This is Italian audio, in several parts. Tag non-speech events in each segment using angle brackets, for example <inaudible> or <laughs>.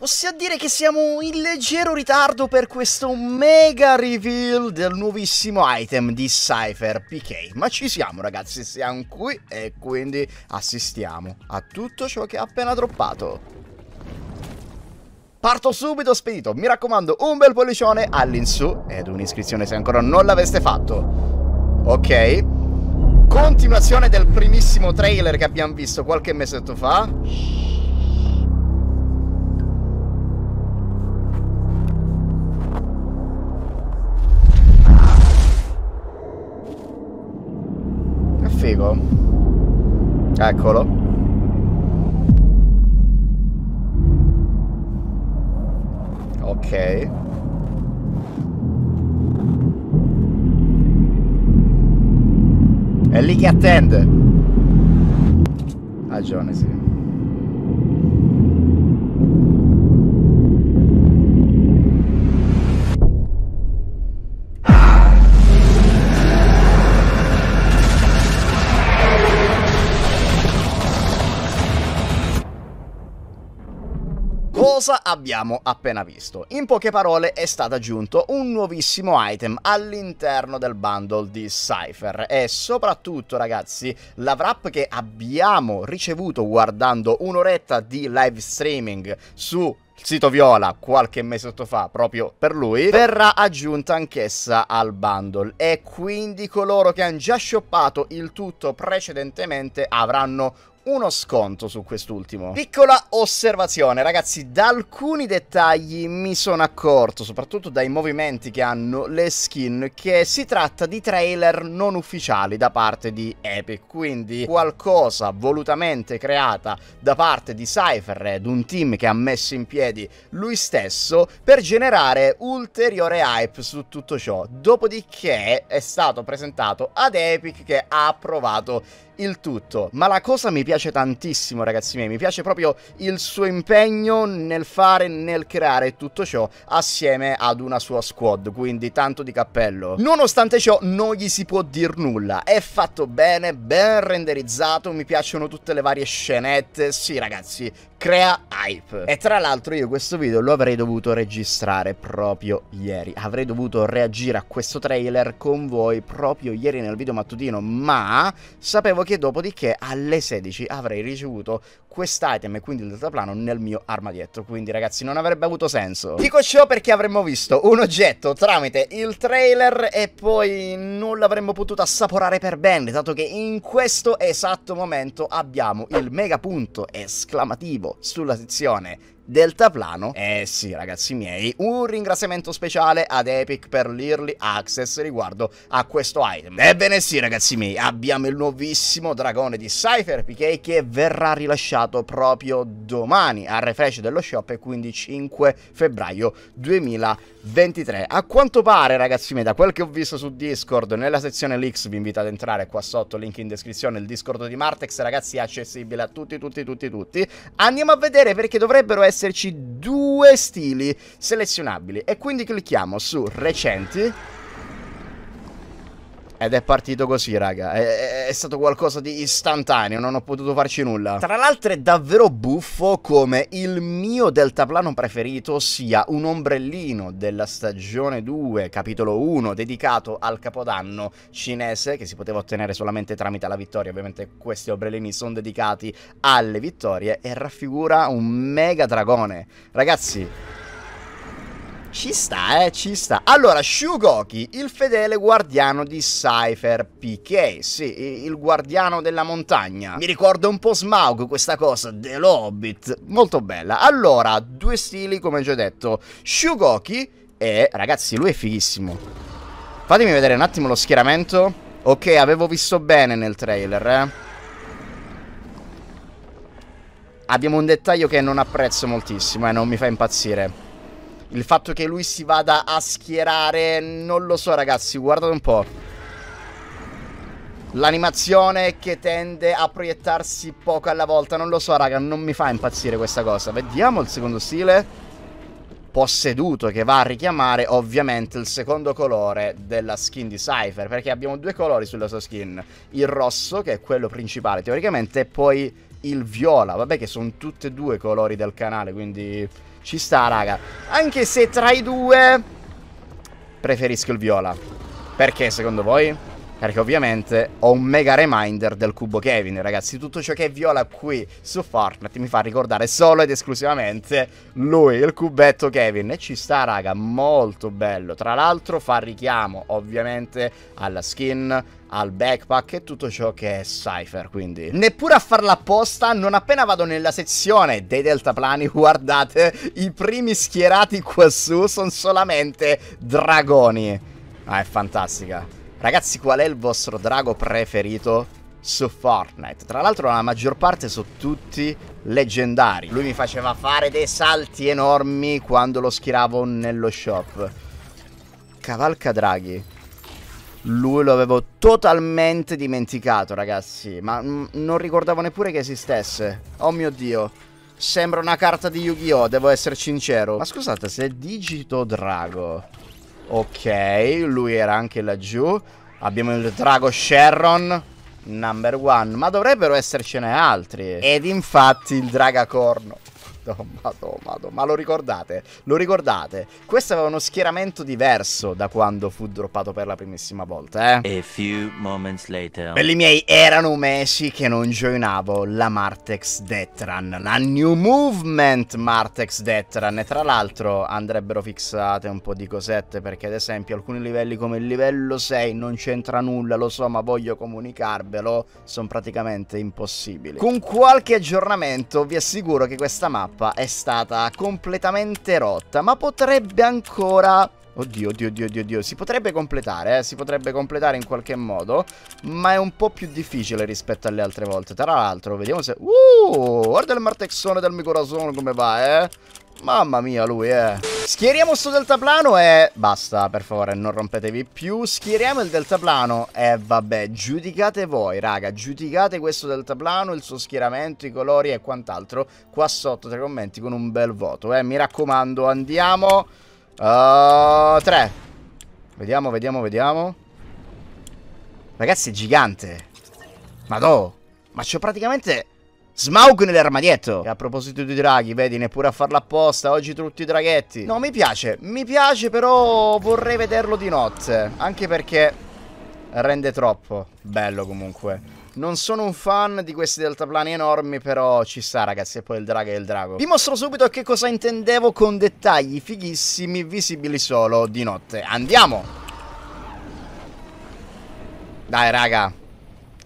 Possiamo dire che siamo in leggero ritardo per questo mega reveal del nuovissimo item di Cypher PK, ma ci siamo ragazzi, siamo qui e quindi assistiamo a tutto ciò che ha appena droppato. Parto subito spedito, mi raccomando un bel pollicione all'insù ed un'iscrizione se ancora non l'aveste fatto. Ok, continuazione del primissimo trailer che abbiamo visto qualche mesetto fa. Eccolo. Ok. È lì che attende. Ragione, sì. cosa abbiamo appena visto? In poche parole è stato aggiunto un nuovissimo item all'interno del bundle di Cypher e soprattutto ragazzi la wrap che abbiamo ricevuto guardando un'oretta di live streaming su sito viola qualche mese fa proprio per lui verrà aggiunta anch'essa al bundle e quindi coloro che hanno già shoppato il tutto precedentemente avranno uno sconto su quest'ultimo. Piccola osservazione, ragazzi, da alcuni dettagli mi sono accorto, soprattutto dai movimenti che hanno le skin, che si tratta di trailer non ufficiali da parte di Epic, quindi qualcosa volutamente creata da parte di Cypher ed un team che ha messo in piedi lui stesso per generare ulteriore hype su tutto ciò. Dopodiché è stato presentato ad Epic che ha approvato il tutto, ma la cosa mi piace piace tantissimo, ragazzi miei. Mi piace proprio il suo impegno nel fare, nel creare tutto ciò assieme ad una sua squad. Quindi tanto di cappello. Nonostante ciò, non gli si può dir nulla. È fatto bene, ben renderizzato. Mi piacciono tutte le varie scenette. Sì, ragazzi, crea hype. E tra l'altro io questo video lo avrei dovuto registrare proprio ieri. Avrei dovuto reagire a questo trailer con voi proprio ieri nel video mattutino, ma sapevo che dopodiché alle 16 avrei ricevuto quest'item e quindi il deltaplano nel mio armadietto. Quindi ragazzi non avrebbe avuto senso. Dico ciò perché avremmo visto un oggetto tramite il trailer e poi non l'avremmo potuto assaporare per bene, dato che in questo esatto momento abbiamo il mega punto esclamativo sulla sezione deltaplano. Eh sì, ragazzi miei, un ringraziamento speciale ad Epic per l'Early Access riguardo a questo item. Ebbene sì, ragazzi miei, abbiamo il nuovissimo dragone di Cypher PK che verrà rilasciato proprio domani al refresh dello shop e quindi 5 febbraio 2023. A quanto pare, ragazzi miei, da quel che ho visto su Discord, nella sezione leaks vi invito ad entrare qua sotto, link in descrizione, il Discord di Martex, ragazzi, è accessibile a tutti, tutti, tutti, tutti. Andiamo a vedere perché dovrebbero essere esserci due stili selezionabili e quindi clicchiamo su recenti ed è partito così, raga. È, è, stato qualcosa di istantaneo, non ho potuto farci nulla. Tra l'altro è davvero buffo come il mio deltaplano preferito sia un ombrellino della stagione 2, capitolo 1, dedicato al capodanno cinese, che si poteva ottenere solamente tramite la vittoria. Ovviamente questi ombrellini sono dedicati alle vittorie e raffigura un mega dragone. Ragazzi... Ci sta, eh, ci sta. Allora, Shugoki, il fedele guardiano di Cypher PK, sì, il guardiano della montagna. Mi ricorda un po' Smaug questa cosa, The dell'Hobbit, molto bella. Allora, due stili, come già detto. Shugoki e, ragazzi, lui è fighissimo. Fatemi vedere un attimo lo schieramento. Ok, avevo visto bene nel trailer, eh. Abbiamo un dettaglio che non apprezzo moltissimo e eh, non mi fa impazzire. Il fatto che lui si vada a schierare, non lo so ragazzi, guardate un po'. L'animazione che tende a proiettarsi poco alla volta, non lo so raga, non mi fa impazzire questa cosa. Vediamo il secondo stile. Posseduto che va a richiamare ovviamente il secondo colore della skin di Cypher perché abbiamo due colori sulla sua skin il rosso che è quello principale teoricamente e poi il viola vabbè che sono tutti e due i colori del canale quindi ci sta, raga. Anche se tra i due preferisco il viola. Perché, secondo voi? perché ovviamente ho un mega reminder del cubo Kevin, ragazzi. Tutto ciò che è viola qui su Fortnite mi fa ricordare solo ed esclusivamente lui, il cubetto Kevin. E ci sta, raga, molto bello. Tra l'altro fa richiamo, ovviamente, alla skin, al backpack e tutto ciò che è Cypher, quindi. Neppure a farla apposta, non appena vado nella sezione dei deltaplani, <laughs> guardate, i primi schierati quassù sono solamente dragoni. Ah, è fantastica. Ragazzi, qual è il vostro drago preferito su Fortnite? Tra l'altro la maggior parte sono tutti leggendari. Lui mi faceva fare dei salti enormi quando lo schiravo nello shop. Cavalca draghi. Lui lo avevo totalmente dimenticato, ragazzi. Ma non ricordavo neppure che esistesse. Oh mio Dio. Sembra una carta di Yu-Gi-Oh! Devo essere sincero. Ma scusate, se digito drago... Ok, lui era anche laggiù. Abbiamo il drago Sharon, number one. Ma dovrebbero essercene altri. Ed infatti il dragacorno. Madò, madò, ma lo ricordate? Lo ricordate? Questo aveva uno schieramento diverso da quando fu droppato per la primissima volta, eh? A few moments later. Belli miei, erano mesi che non joinavo la Martex Detran, la New Movement Martex Detran. E tra l'altro andrebbero fissate un po' di cosette, perché ad esempio alcuni livelli come il livello 6 non c'entra nulla, lo so, ma voglio comunicarvelo, sono praticamente impossibili. Con qualche aggiornamento vi assicuro che questa mappa mappa è stata completamente rotta, ma potrebbe ancora... Oddio, oddio, oddio, oddio, oddio. Si potrebbe completare, eh? Si potrebbe completare in qualche modo. Ma è un po' più difficile rispetto alle altre volte. Tra l'altro, vediamo se... Uh! Guarda il martexone del mio corazon come va, eh? Mamma mia, lui, eh! Schieriamo sto deltaplano e basta, per favore, non rompetevi più. Schieriamo il deltaplano e vabbè, giudicate voi, raga, giudicate questo deltaplano, il suo schieramento, i colori e quant'altro qua sotto tra i commenti con un bel voto, eh. Mi raccomando, andiamo. 3. Uh, vediamo, vediamo, vediamo. Ragazzi, è gigante. Madò, ma c'ho praticamente Smaug nell'armadietto. E a proposito di draghi, vedi, neppure a farla apposta. Oggi tutti i draghetti. No, mi piace. Mi piace, però vorrei vederlo di notte. Anche perché rende troppo. Bello comunque. Non sono un fan di questi deltaplani enormi, però ci sta ragazzi, e poi il drago è il drago. Vi mostro subito che cosa intendevo con dettagli fighissimi, visibili solo di notte. Andiamo! Dai raga,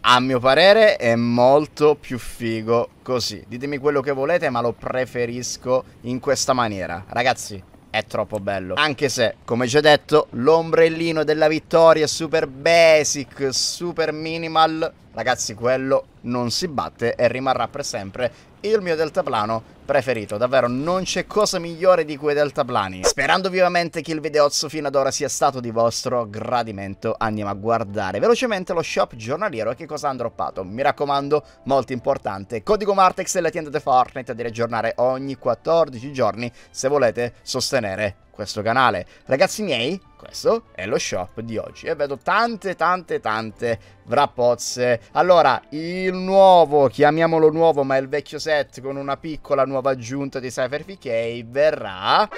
a mio parere è molto più figo così. Ditemi quello che volete, ma lo preferisco in questa maniera. Ragazzi, è troppo bello. Anche se, come già detto, l'ombrellino della vittoria è super basic, super minimal. Ragazzi, quello non si batte e rimarrà per sempre il mio deltaplano preferito, davvero non c'è cosa migliore di quei deltaplani. Sperando vivamente che il videozzo fino ad ora sia stato di vostro gradimento, andiamo a guardare velocemente lo shop giornaliero e che cosa hanno droppato. Mi raccomando, molto importante, codico Martex e la tienda di Fortnite da aggiornare ogni 14 giorni se volete sostenere questo canale. Ragazzi miei, questo è lo shop di oggi e vedo tante tante tante vrappozze. Allora, il nuovo, chiamiamolo nuovo, ma il vecchio set con una piccola nuova nuova aggiunta di Cypher PK verrà...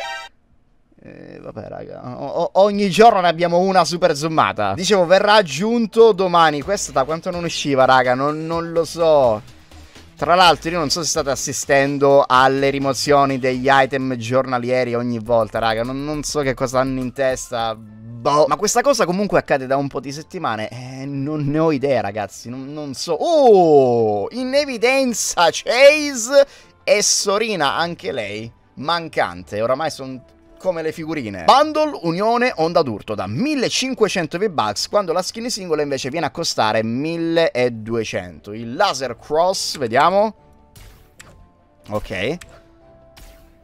Eh, vabbè raga, o ogni giorno ne abbiamo una super zoomata Dicevo, verrà aggiunto domani Questa da quanto non usciva raga, non, non lo so tra l'altro io non so se state assistendo alle rimozioni degli item giornalieri ogni volta, raga, non, non so che cosa hanno in testa, boh. Ma questa cosa comunque accade da un po' di settimane, eh, non ne ho idea ragazzi, non, non so. Oh, in evidenza Chase e Sorina, anche lei, mancante. Oramai sono come le figurine. Bundle Unione Onda d'Urto da 1500 V-Bucks, quando la skin singola invece viene a costare 1200. Il Laser Cross, vediamo. Ok.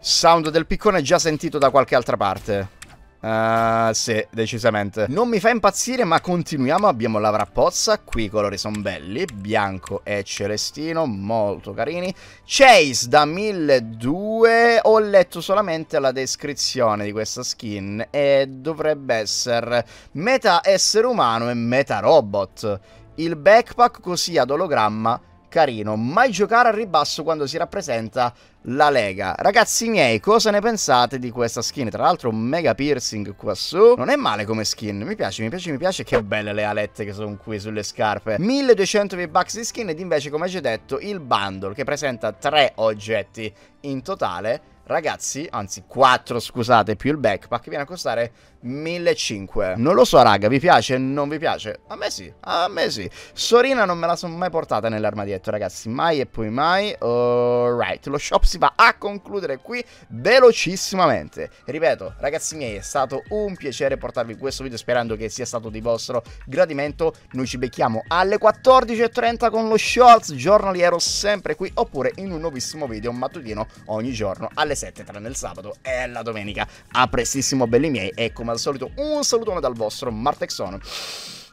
Sound del piccone già sentito da qualche altra parte. Uh, sì, decisamente. Non mi fa impazzire, ma continuiamo. Abbiamo la Vrappozza. Qui i colori sono belli. Bianco e celestino, molto carini. Chase da 1200. Ho letto solamente la descrizione di questa skin. E dovrebbe essere metà essere umano e metà robot. Il backpack così ad ologramma carino, mai giocare al ribasso quando si rappresenta la Lega. Ragazzi miei, cosa ne pensate di questa skin? Tra l'altro un mega piercing qua su. Non è male come skin, mi piace, mi piace, mi piace. Che belle le alette che sono qui sulle scarpe. 1200 V-Bucks di skin ed invece, come già detto, il bundle che presenta tre oggetti in totale. Ragazzi, anzi 4 scusate, più il backpack, viene a costare 1500. Non lo so, raga, vi piace? Non vi piace? A me sì, a me sì. Sorina non me la sono mai portata nell'armadietto, ragazzi. Mai e poi mai. Alright, lo shop si va a concludere qui velocissimamente. Ripeto, ragazzi miei, è stato un piacere portarvi questo video sperando che sia stato di vostro gradimento. Noi ci becchiamo alle 14.30 con lo Shorts giornaliero sempre qui oppure in un nuovissimo video mattutino ogni giorno alle 7 tranne il sabato e la domenica. A prestissimo, belli miei e come al solito un salutone dal vostro Martexon.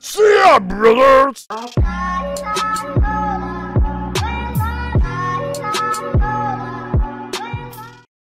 See ya, brothers!